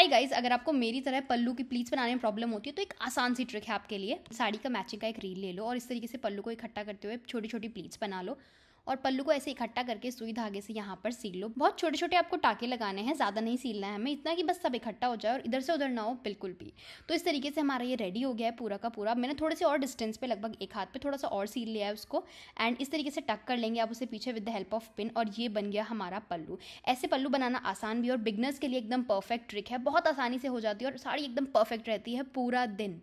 hi guys अगर आपको मेरी तरह पल्लू की प्लीज बनाने में प्रॉब्लम होती है तो एक आसान सी ट्रिक है आपके लिए साड़ी का मैचिंग का एक रील ले लो और इस तरीके से पल्लू को इकट्ठा करते हुए छोटी छोटी प्लीज बना लो और पल्लू को ऐसे इकट्ठा करके सुई धागे से यहाँ पर सील लो बहुत छोटे छोटे आपको टाके लगाने हैं ज़्यादा नहीं सीलना है हमें इतना कि बस सब इकट्ठा हो जाए और इधर से उधर ना हो बिल्कुल भी तो इस तरीके से हमारा ये रेडी हो गया है पूरा का पूरा मैंने थोड़े से और डिस्टेंस पे लगभग एक हाथ पे थोड़ा सा और सील लिया है उसको एंड इस तरीके से टक कर लेंगे आप उसे पीछे with the help of pin और ये बन गया हमारा पल्लू ऐसे पल्लू बनाना आसान भी और बिगनर्स के लिए एकदम परफेक्ट ट्रिक है बहुत आसानी से हो जाती है और साड़ी एकदम परफेक्ट रहती है पूरा दिन